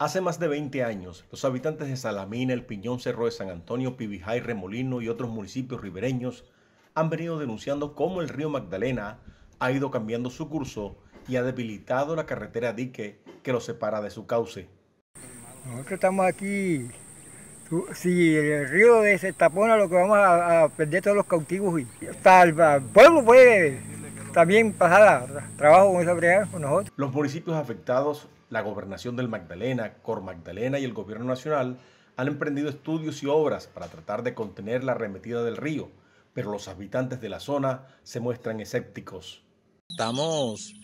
Hace más de 20 años, los habitantes de Salamina, El Piñón, Cerro de San Antonio, Pibijay, Remolino y otros municipios ribereños han venido denunciando cómo el río Magdalena ha ido cambiando su curso y ha debilitado la carretera dique que lo separa de su cauce. Nosotros estamos aquí, si el río se tapona, lo que vamos a, perder todos los cautivos y hasta pueblo puede está bien pasada, trabajo con esa brigada con nosotros. Los municipios afectados, la gobernación del Magdalena, Cor Magdalena y el gobierno nacional han emprendido estudios y obras para tratar de contener la arremetida del río, pero los habitantes de la zona se muestran escépticos. Estamos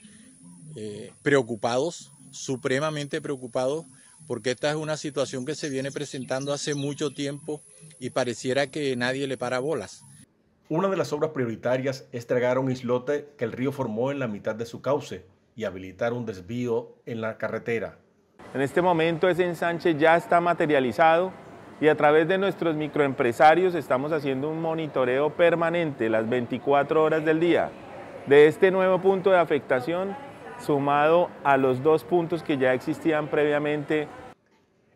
eh, preocupados, supremamente preocupados, porque esta es una situación que se viene presentando hace mucho tiempo y pareciera que nadie le para bolas. Una de las obras prioritarias es tragar un islote que el río formó en la mitad de su cauce y habilitar un desvío en la carretera. En este momento ese ensanche ya está materializado y a través de nuestros microempresarios estamos haciendo un monitoreo permanente las 24 horas del día de este nuevo punto de afectación sumado a los dos puntos que ya existían previamente.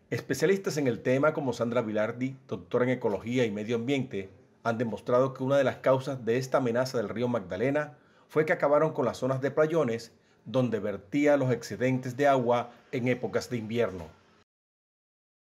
Especialistas en el tema como Sandra Vilardi, doctora en Ecología y Medio Ambiente, han demostrado que una de las causas de esta amenaza del río Magdalena fue que acabaron con las zonas de playones donde vertía los excedentes de agua en épocas de invierno.